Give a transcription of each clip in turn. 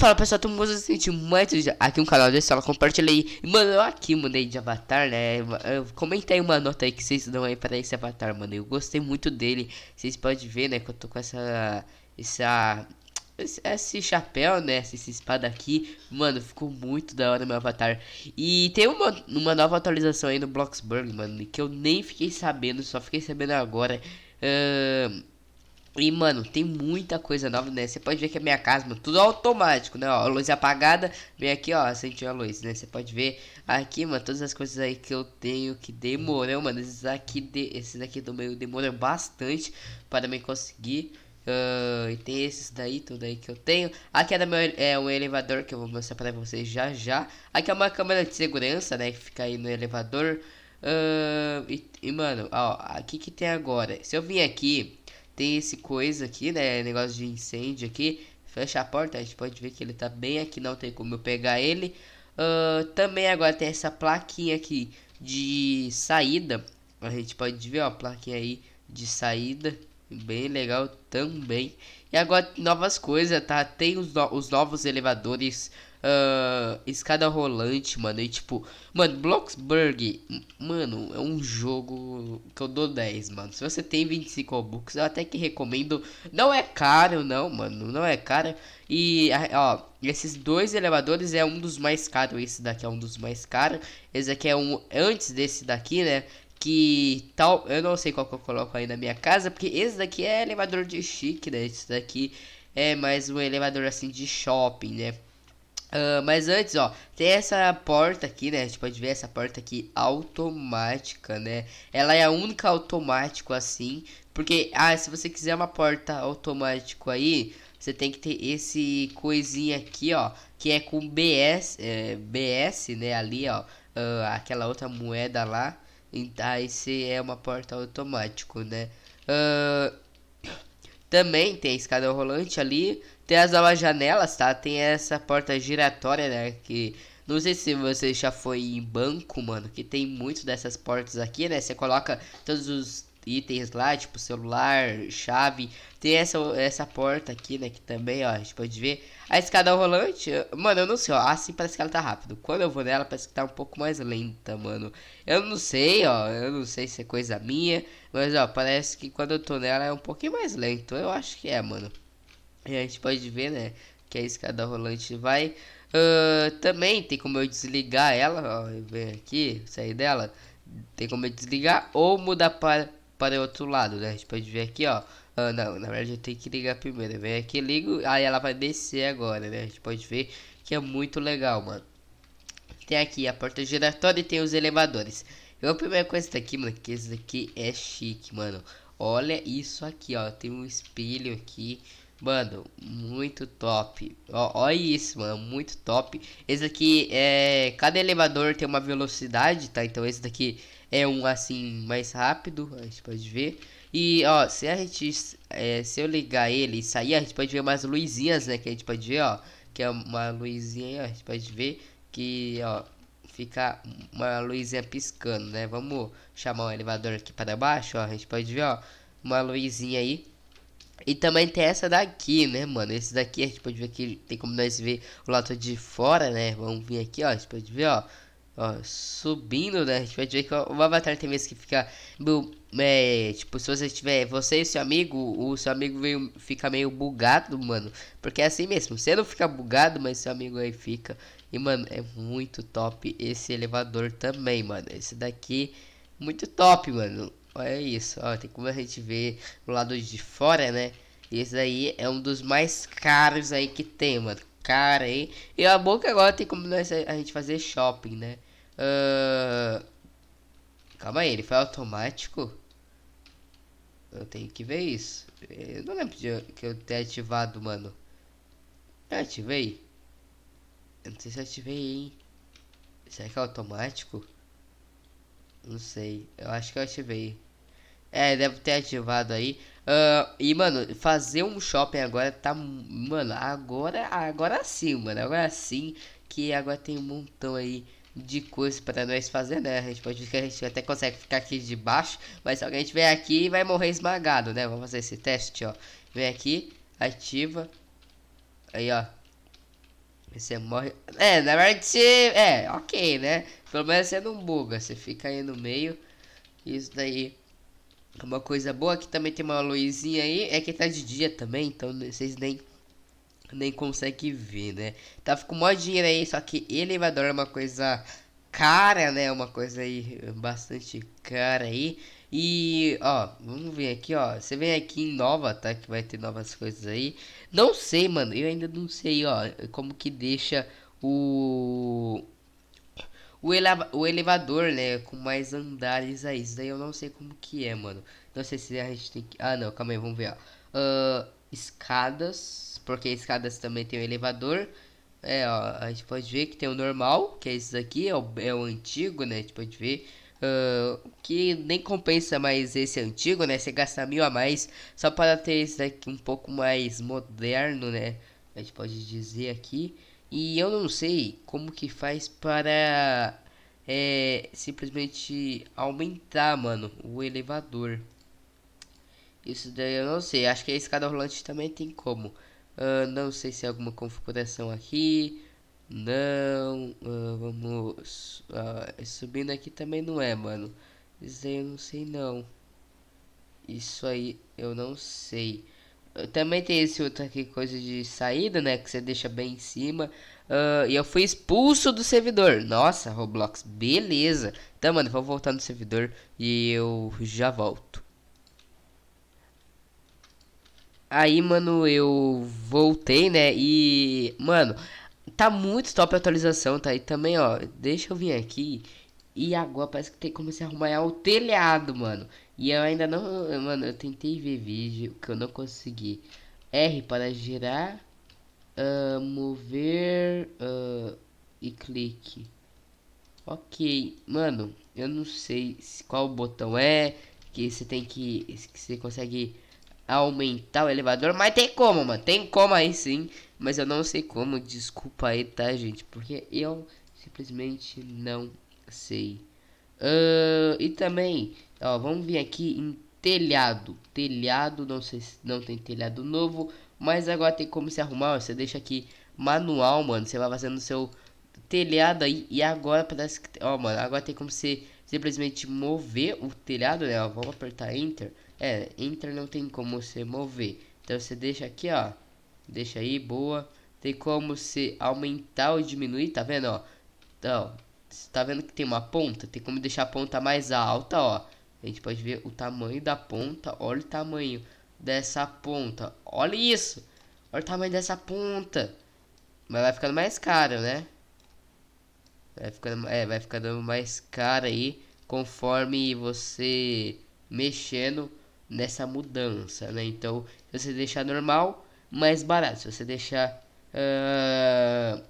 fala pessoal, todo mundo se sentiu muito aqui um canal desse, ela compartilha aí. Mano, eu aqui mudei de avatar, né? Eu comentei uma nota aí que vocês dão aí para esse avatar, mano. Eu gostei muito dele. Vocês podem ver, né? Que eu tô com essa. Essa esse chapéu, né? Essa espada aqui, mano, ficou muito da hora meu avatar. E tem uma, uma nova atualização aí no Bloxburg, mano, que eu nem fiquei sabendo, só fiquei sabendo agora. Uh, e, mano, tem muita coisa nova, né? Você pode ver que a minha casa, mano, tudo automático, né? Ó, luz apagada, vem aqui, ó, acendeu a luz, né? Você pode ver aqui, mano, todas as coisas aí que eu tenho que demorou, mano. Esses aqui, de, esses aqui do meio demoram bastante para me conseguir. Uh, e tem esses daí, tudo aí que eu tenho. Aqui é, meu, é um elevador que eu vou mostrar pra vocês já já. Aqui é uma câmera de segurança, né? Que fica aí no elevador. Uh, e, e, mano, ó, aqui que tem agora. Se eu vim aqui tem esse coisa aqui, né? Negócio de incêndio aqui. Fecha a porta, a gente pode ver que ele tá bem aqui, não tem como eu pegar ele. Uh, também agora tem essa plaquinha aqui de saída. A gente pode ver, ó, a plaquinha aí de saída. Bem legal também. E agora novas coisas, tá? Tem os, no os novos elevadores Uh, escada rolante, mano. E tipo, mano, Bloxburg, mano, é um jogo que eu dou 10, mano. Se você tem 25 Robux, eu até que recomendo. Não é caro, não, mano. Não é caro. E, ó, esses dois elevadores é um dos mais caros. Esse daqui é um dos mais caros. Esse aqui é um antes desse daqui, né? que tal, eu não sei qual que eu coloco aí na minha casa, porque esse daqui é elevador de chique, né? Esse daqui é mais um elevador assim de shopping, né? Uh, mas antes, ó, tem essa porta aqui, né? A gente pode ver essa porta aqui automática, né? Ela é a única automático assim, porque ah, se você quiser uma porta automático aí, você tem que ter esse coisinha aqui, ó, que é com BS, é, BS, né? Ali, ó, uh, aquela outra moeda lá. Então, aí você é uma porta automático, né? Uh, também tem a escada rolante ali. Tem as novas janelas, tá? Tem essa porta giratória, né? Que não sei se você já foi em banco, mano, que tem muito dessas portas aqui, né? Você coloca todos os itens lá, tipo celular, chave. Tem essa, essa porta aqui, né? Que também, ó, a gente pode ver. A escada rolante, mano, eu não sei, ó. Assim parece que ela tá rápido. Quando eu vou nela, parece que tá um pouco mais lenta, mano. Eu não sei, ó. Eu não sei se é coisa minha. Mas, ó, parece que quando eu tô nela é um pouquinho mais lento. Eu acho que é, mano. E a gente pode ver, né? Que a escada rolante vai. Uh, também tem como eu desligar ela, ó. Vem aqui, sair dela. Tem como eu desligar ou mudar para para o outro lado, né? A gente pode ver aqui, ó. Ah, não, na verdade eu tenho que ligar primeiro. Vem aqui, ligo. Aí ela vai descer agora, né? A gente pode ver que é muito legal, mano. Tem aqui a porta giratória e tem os elevadores. Eu primeiro com esse tá daqui, mano, que esse daqui é chique, mano. Olha isso aqui, ó. Tem um espelho aqui. Mano, muito top. Ó, olha isso, mano. Muito top. Esse aqui é. Cada elevador tem uma velocidade, tá? Então esse daqui é um assim mais rápido, a gente pode ver. E ó, se a gente é, se eu ligar ele e sair, a gente pode ver mais luzinhas, né, que a gente pode ver, ó, que é uma luzinha, ó, a gente pode ver que ó, fica uma luzinha piscando, né? Vamos chamar o elevador aqui para baixo, ó, a gente pode ver, ó, uma luzinha aí e também tem essa daqui, né, mano? Esse daqui a gente pode ver que tem como nós ver o lado de fora, né? Vamos vir aqui, ó. A gente pode ver, ó. Ó, subindo, né? A gente vai ver que o avatar tem vezes que fica. é, tipo, se você tiver. Você e seu amigo, o seu amigo meio, fica meio bugado, mano. Porque é assim mesmo. Você não fica bugado, mas seu amigo aí fica. E, mano, é muito top esse elevador também, mano. Esse daqui, muito top, mano. Olha isso, ó. Tem como a gente ver o lado de fora, né? Esse daí é um dos mais caros aí que tem, mano. Cara, hein? E a boca agora tem como nós, a gente fazer shopping, né? Uh... Calma aí, ele foi automático? Eu tenho que ver isso. Eu não lembro de que eu ter ativado, mano. Eu ativei? Eu não sei se ativei, hein? Será que é automático? Não sei. Eu acho que eu ativei. É, deve ter ativado aí. Uh, e, mano, fazer um shopping agora tá. Mano, agora, agora sim, mano. Agora sim. Que agora tem um montão aí de coisas para nós fazer, né? A gente pode que a gente até consegue ficar aqui debaixo, mas se alguém tiver aqui vai morrer esmagado, né? Vamos fazer esse teste, ó. Vem aqui, ativa. Aí, ó. Você morre. É, na verdade se, É, ok, né? Pelo menos você não buga, você fica aí no meio. Isso daí é uma coisa boa. que também tem uma luzinha aí. É que tá de dia também, então vocês nem nem consegue ver, né? Tá com maior dinheiro aí, só que elevador é uma coisa cara, né? Uma coisa aí bastante cara aí. E, ó, vamos ver aqui, ó. Você vem aqui em Nova, tá? Que vai ter novas coisas aí. Não sei, mano. Eu ainda não sei, ó. Como que deixa o... O, eleva o elevador, né? Com mais andares aí. Isso daí eu não sei como que é, mano. Não sei se a gente tem que... Ah, não. Calma aí, vamos ver, ó. Uh, escadas, porque escadas também tem o elevador. É, ó, a gente pode ver que tem o normal, que é esse daqui, é o, é o antigo, né? A gente pode ver uh, que nem compensa mais esse antigo, né? Você gasta mil a mais só para ter esse daqui um pouco mais moderno, né? A gente pode dizer aqui. E eu não sei como que faz para é, simplesmente aumentar, mano, o elevador. Isso daí eu não sei. Acho que a escada rolante também tem como. Uh, não sei se é alguma configuração aqui. Não. Uh, vamos. Uh, subindo aqui também não é, mano. Isso daí eu não sei não. Isso aí eu não sei. Também tem esse outro aqui, coisa de saída, né? Que você deixa bem em cima. Uh, e eu fui expulso do servidor. Nossa, Roblox, beleza. Então, mano, vou voltar no servidor e eu já volto. Aí, mano, eu voltei, né? E, mano, tá muito top a atualização, tá? aí também, ó, deixa eu vir aqui. E agora parece que tem como se arrumar o telhado, mano. E eu ainda não. Mano, eu tentei ver vídeo que eu não consegui. R para girar, uh, mover uh, e clique. Ok, mano, eu não sei qual botão é que você tem que. que você consegue aumentar o elevador, mas tem como, mano. Tem como aí sim, mas eu não sei como. Desculpa aí, tá, gente? Porque eu simplesmente não sei. Uh, e também, ó, vamos vir aqui em telhado. Telhado, não sei se não tem telhado novo, mas agora tem como se arrumar. Ó, você deixa aqui manual, mano. Você vai fazendo seu telhado aí e agora parece que, ó, mano, agora tem como você simplesmente mover o telhado, né? Ó, vamos apertar Enter. É, Enter não tem como você mover. Então você deixa aqui, ó. Deixa aí, boa. Tem como você aumentar ou diminuir, tá vendo, ó? Então, você tá vendo que tem uma ponta? Tem como deixar a ponta mais alta, ó. A gente pode ver o tamanho da ponta. Olha o tamanho dessa ponta. Olha isso! Olha o tamanho dessa ponta. Mas vai ficando mais caro, né? Vai ficando, é, vai ficando mais cara aí conforme você mexendo nessa mudança, né? Então, se você deixar normal, mais barato. Se você deixar. Uh,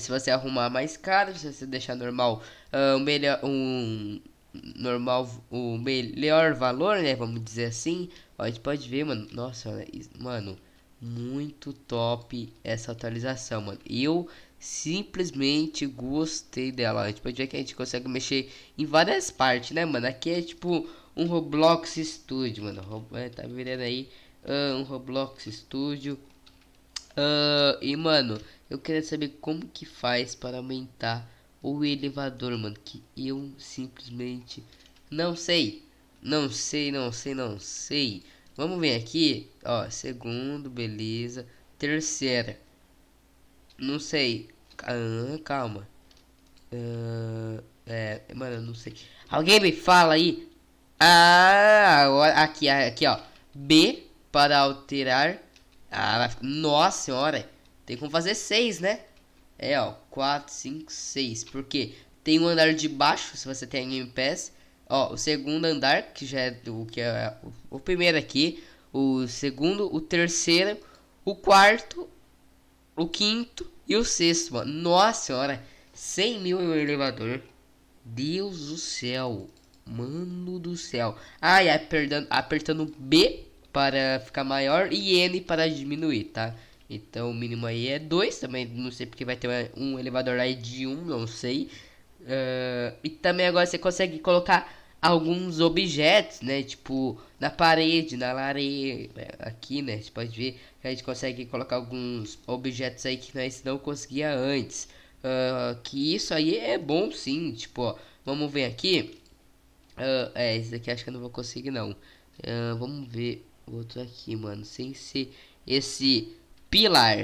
se você arrumar mais caro, se você deixar normal, uh, melhor, um normal o melhor valor, né? Vamos dizer assim. Ó, a gente pode ver, mano. Nossa, mano, muito top essa atualização, mano. Eu Simplesmente gostei dela. Tipo, a gente pode ver que a gente consegue mexer em várias partes, né, mano? Aqui é tipo um Roblox Studio, mano. É, tá virando aí uh, um Roblox Studio. Uh, e, mano, eu queria saber como que faz para aumentar o elevador, mano. Que eu simplesmente não sei. Não sei, não sei, não sei. Vamos ver aqui. Ó, segundo, beleza. Terceira. Não sei. Ah, calma. Ah, é, mano, eu não sei. Alguém me fala aí. Ah, agora, aqui, aqui, ó. B para alterar. Ah, nossa senhora. Tem como fazer 6, né? É, ó. 4, 5, 6. Porque tem um andar de baixo, se você tem a Game Pass. Ó, o segundo andar, que já é o que é o primeiro aqui. O segundo, o terceiro, o quarto, o quinto e o sexto, mano. Nossa senhora. 100 mil em um elevador. Deus do céu. Mano do céu. Ai, apertando, apertando B para ficar maior e N para diminuir, tá? Então o mínimo aí é 2. Também não sei porque vai ter um elevador aí de 1, um, não sei. Uh, e também agora você consegue colocar alguns objetos, né? Tipo, na parede, na lareira aqui, né? Você pode ver que a gente consegue colocar alguns objetos aí que nós não conseguia antes. Uh, que isso aí é bom sim, tipo, ó, vamos ver aqui. Uh, é, esse daqui acho que eu não vou conseguir não. Uh, vamos ver outro aqui, mano, sem ser esse pilar.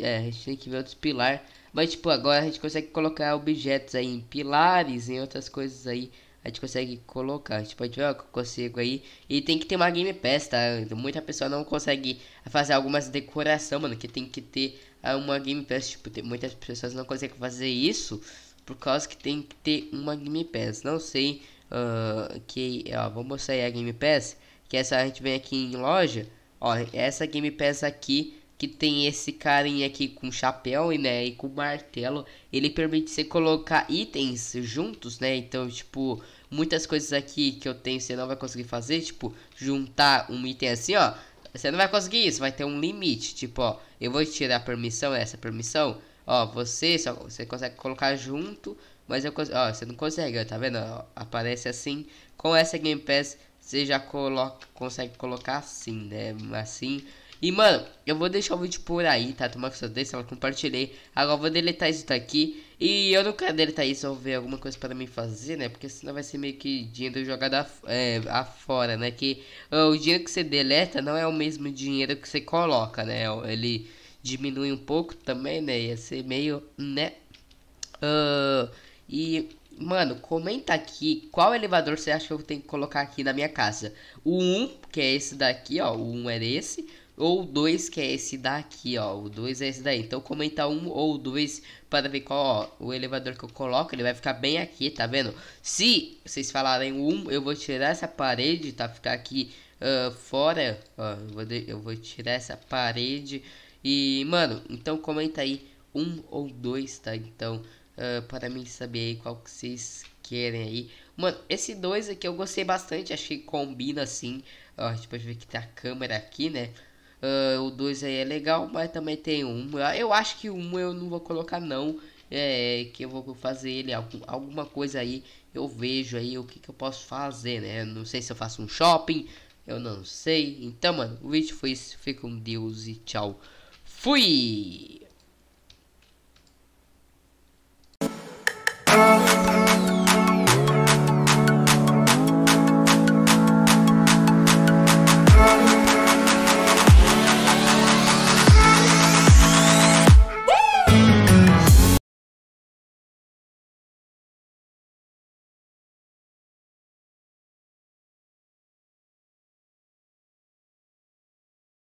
É, a gente tem que ver outros pilar. Mas, tipo, agora a gente consegue colocar objetos aí em pilares, em outras coisas aí a gente consegue colocar. Tipo, a gente que eu consigo aí. E tem que ter uma Game Pass, tá? Muita pessoa não consegue fazer algumas decoração, mano, que tem que ter ah, uma Game Pass. Tipo, tem, muitas pessoas não conseguem fazer isso por causa que tem que ter uma Game Pass. Não sei uh, que, ó, vou mostrar aí a Game Pass. Que essa a gente vem aqui em loja. Ó, essa Game Pass aqui que tem esse carinha aqui com chapéu e né, e com martelo, ele permite você colocar itens juntos, né? Então, tipo, muitas coisas aqui que eu tenho você não vai conseguir fazer, tipo, juntar um item assim, ó. Você não vai conseguir isso, vai ter um limite, tipo, ó, eu vou tirar a permissão, essa permissão, ó, você só você consegue colocar junto, mas eu ó, você não consegue, ó, tá vendo? Ó, aparece assim, com essa Game Pass você já coloca, consegue colocar assim, né? Assim, e, mano, eu vou deixar o vídeo por aí, tá? Tomar com vocês desse, eu compartilhei. Agora eu vou deletar isso daqui. E eu não quero deletar isso, ou ver alguma coisa para mim fazer, né? Porque senão vai ser meio que dinheiro jogado af é, afora, né? Que o dinheiro que você deleta não é o mesmo dinheiro que você coloca, né? Ele diminui um pouco também, né? Ia ser meio, né? Uh, e, mano, comenta aqui qual elevador você acha que eu tenho que colocar aqui na minha casa. O 1, que é esse daqui, ó. O 1 era esse ou dois, que é esse daqui, ó. O dois é esse daí. Então, comenta um ou dois para ver qual, ó, o elevador que eu coloco. Ele vai ficar bem aqui, tá vendo? Se vocês falarem um, eu vou tirar essa parede, tá? Ficar aqui uh, fora, ó. Eu vou, de, eu vou tirar essa parede. E, mano, então comenta aí um ou dois, tá? Então, uh, para mim saber aí qual que vocês querem aí. Mano, esse dois aqui eu gostei bastante. achei que combina, assim. Ó, a gente pode ver que tem a câmera aqui, né? Uh, o 2 aí é legal, mas também tem um. Ah, eu acho que um eu não vou colocar não. É, que eu vou fazer ele alguma coisa aí. Eu vejo aí o que, que eu posso fazer, né? Eu não sei se eu faço um shopping, eu não sei. Então, mano, o vídeo foi isso. Fica com Deus e tchau. Fui!